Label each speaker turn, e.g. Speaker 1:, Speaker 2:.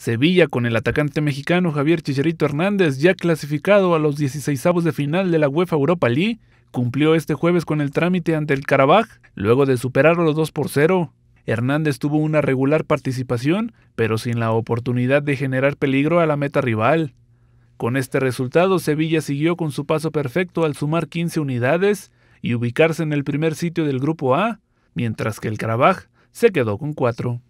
Speaker 1: Sevilla con el atacante mexicano Javier Chicharito Hernández, ya clasificado a los 16 de final de la UEFA Europa League, cumplió este jueves con el trámite ante el Carabaj, luego de superar los 2 por 0. Hernández tuvo una regular participación, pero sin la oportunidad de generar peligro a la meta rival. Con este resultado, Sevilla siguió con su paso perfecto al sumar 15 unidades y ubicarse en el primer sitio del Grupo A, mientras que el Carabaj se quedó con 4.